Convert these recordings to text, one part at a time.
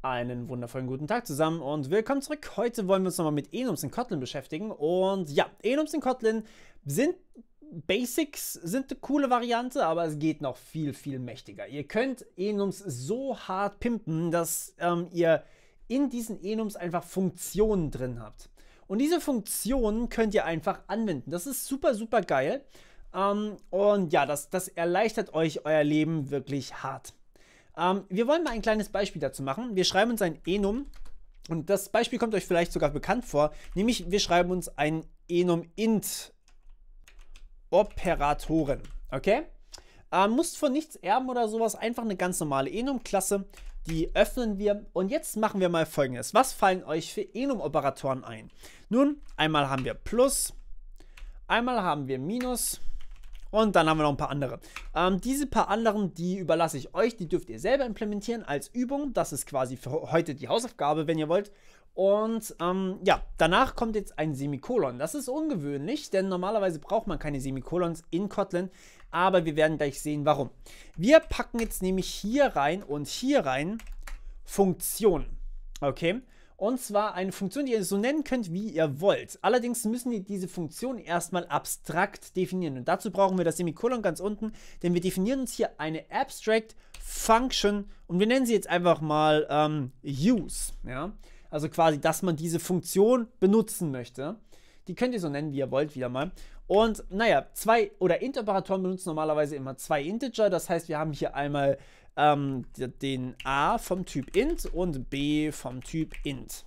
Einen wundervollen guten Tag zusammen und willkommen zurück. Heute wollen wir uns nochmal mit Enums und Kotlin beschäftigen. Und ja, Enums und Kotlin sind Basics, sind eine coole Variante, aber es geht noch viel, viel mächtiger. Ihr könnt Enums so hart pimpen, dass ähm, ihr in diesen Enums einfach Funktionen drin habt. Und diese Funktionen könnt ihr einfach anwenden. Das ist super, super geil. Ähm, und ja, das, das erleichtert euch euer Leben wirklich hart. Ähm, wir wollen mal ein kleines Beispiel dazu machen. Wir schreiben uns ein Enum und das Beispiel kommt euch vielleicht sogar bekannt vor, nämlich wir schreiben uns ein Enum int Operatoren. Okay? Ähm, musst von nichts erben oder sowas, einfach eine ganz normale Enum-Klasse. Die öffnen wir und jetzt machen wir mal folgendes. Was fallen euch für Enum-Operatoren ein? Nun, einmal haben wir Plus, einmal haben wir Minus und dann haben wir noch ein paar andere. Ähm, diese paar anderen, die überlasse ich euch. Die dürft ihr selber implementieren als Übung. Das ist quasi für heute die Hausaufgabe, wenn ihr wollt. Und ähm, ja, danach kommt jetzt ein Semikolon. Das ist ungewöhnlich, denn normalerweise braucht man keine Semikolons in Kotlin. Aber wir werden gleich sehen, warum. Wir packen jetzt nämlich hier rein und hier rein Funktionen. Okay? Und zwar eine Funktion, die ihr so nennen könnt, wie ihr wollt. Allerdings müssen wir diese Funktion erstmal abstrakt definieren. Und dazu brauchen wir das Semikolon ganz unten, denn wir definieren uns hier eine Abstract Function und wir nennen sie jetzt einfach mal ähm, Use. Ja? Also quasi, dass man diese Funktion benutzen möchte. Die könnt ihr so nennen, wie ihr wollt, wieder mal. Und naja, zwei oder Int-Operatoren benutzen normalerweise immer zwei Integer. Das heißt, wir haben hier einmal ähm, den a vom Typ int und b vom Typ int.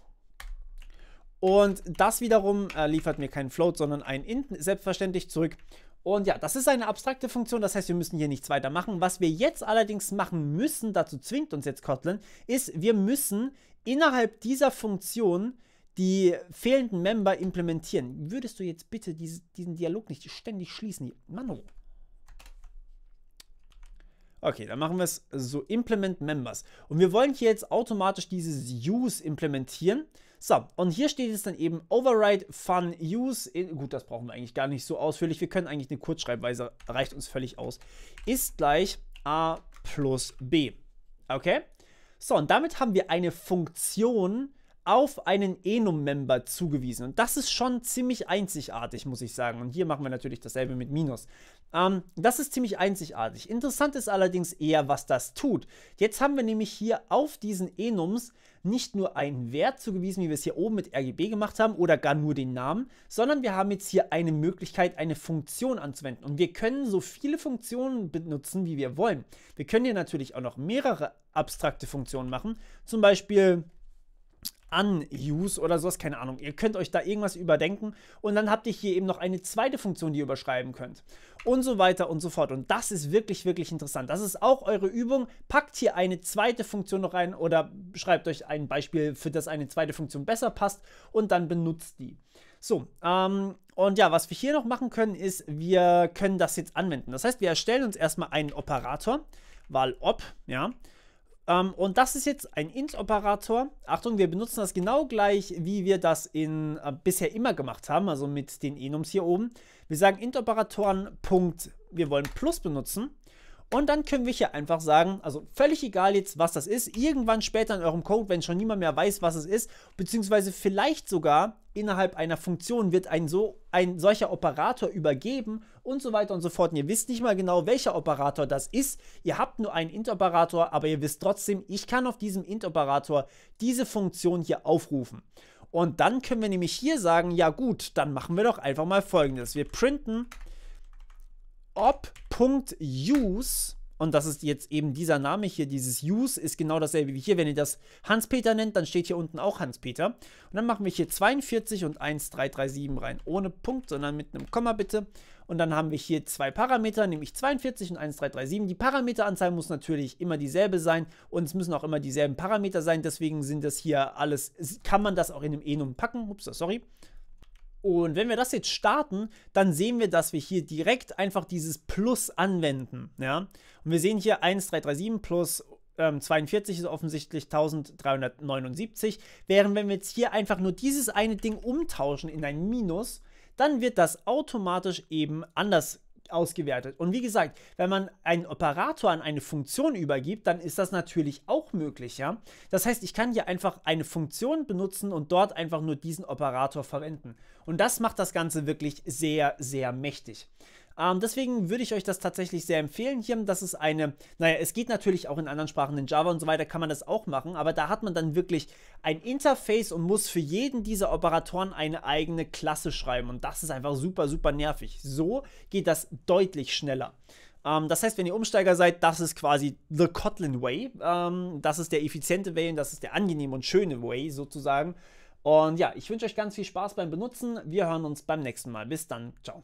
Und das wiederum äh, liefert mir keinen Float, sondern ein int selbstverständlich zurück. Und ja, das ist eine abstrakte Funktion, das heißt, wir müssen hier nichts weiter machen. Was wir jetzt allerdings machen müssen, dazu zwingt uns jetzt Kotlin, ist, wir müssen innerhalb dieser Funktion die fehlenden Member implementieren. Würdest du jetzt bitte diese, diesen Dialog nicht ständig schließen? Mann, oh. Okay, dann machen wir es so Implement Members. Und wir wollen hier jetzt automatisch dieses Use implementieren. So, und hier steht es dann eben Override Fun Use. In, gut, das brauchen wir eigentlich gar nicht so ausführlich. Wir können eigentlich eine Kurzschreibweise, reicht uns völlig aus. Ist gleich a plus b. Okay? So, und damit haben wir eine Funktion auf einen Enum-Member zugewiesen. Und das ist schon ziemlich einzigartig, muss ich sagen. Und hier machen wir natürlich dasselbe mit Minus. Ähm, das ist ziemlich einzigartig. Interessant ist allerdings eher, was das tut. Jetzt haben wir nämlich hier auf diesen Enums nicht nur einen Wert zugewiesen, wie wir es hier oben mit RGB gemacht haben oder gar nur den Namen, sondern wir haben jetzt hier eine Möglichkeit, eine Funktion anzuwenden. Und wir können so viele Funktionen benutzen, wie wir wollen. Wir können hier natürlich auch noch mehrere abstrakte Funktionen machen. Zum Beispiel Unuse oder sowas, keine Ahnung. Ihr könnt euch da irgendwas überdenken und dann habt ihr hier eben noch eine zweite Funktion, die ihr überschreiben könnt und so weiter und so fort. Und das ist wirklich, wirklich interessant. Das ist auch eure Übung. Packt hier eine zweite Funktion noch rein oder schreibt euch ein Beispiel, für das eine zweite Funktion besser passt und dann benutzt die. So, ähm, und ja, was wir hier noch machen können, ist, wir können das jetzt anwenden. Das heißt, wir erstellen uns erstmal einen Operator, val op, ja, ähm, und das ist jetzt ein int-Operator. Achtung, wir benutzen das genau gleich, wie wir das in, äh, bisher immer gemacht haben, also mit den enums hier oben. Wir sagen int-Operatoren. Wir wollen plus benutzen und dann können wir hier einfach sagen, also völlig egal jetzt, was das ist, irgendwann später in eurem Code, wenn schon niemand mehr weiß, was es ist, beziehungsweise vielleicht sogar innerhalb einer Funktion wird ein, so, ein solcher Operator übergeben und so weiter und so fort. Und ihr wisst nicht mal genau, welcher Operator das ist. Ihr habt nur einen Int-Operator, aber ihr wisst trotzdem, ich kann auf diesem Int-Operator diese Funktion hier aufrufen. Und dann können wir nämlich hier sagen, ja gut, dann machen wir doch einfach mal folgendes. Wir printen ob.use und das ist jetzt eben dieser Name hier, dieses Use ist genau dasselbe wie hier. Wenn ihr das Hans-Peter nennt, dann steht hier unten auch Hans-Peter. Und dann machen wir hier 42 und 1337 rein, ohne Punkt, sondern mit einem Komma bitte. Und dann haben wir hier zwei Parameter, nämlich 42 und 1337. Die Parameteranzahl muss natürlich immer dieselbe sein und es müssen auch immer dieselben Parameter sein. Deswegen sind das hier alles, kann man das auch in einem Enum packen. Ups, sorry. Und wenn wir das jetzt starten, dann sehen wir, dass wir hier direkt einfach dieses Plus anwenden. Ja? Und wir sehen hier 1337 plus 42 ähm, ist offensichtlich 1379. Während wenn wir jetzt hier einfach nur dieses eine Ding umtauschen in ein Minus, dann wird das automatisch eben anders ausgewertet. Und wie gesagt, wenn man einen Operator an eine Funktion übergibt, dann ist das natürlich auch möglich, ja. Das heißt, ich kann hier einfach eine Funktion benutzen und dort einfach nur diesen Operator verwenden. Und das macht das Ganze wirklich sehr, sehr mächtig. Ähm, deswegen würde ich euch das tatsächlich sehr empfehlen hier. Das ist eine, naja, es geht natürlich auch in anderen Sprachen, in Java und so weiter kann man das auch machen, aber da hat man dann wirklich ein Interface und muss für jeden dieser Operatoren eine eigene Klasse schreiben. Und das ist einfach super, super nervig. So geht das deutlich schneller. Ähm, das heißt, wenn ihr Umsteiger seid, das ist quasi the Kotlin Way. Ähm, das ist der effiziente Way und das ist der angenehme und schöne Way sozusagen. Und ja, ich wünsche euch ganz viel Spaß beim Benutzen. Wir hören uns beim nächsten Mal. Bis dann. Ciao.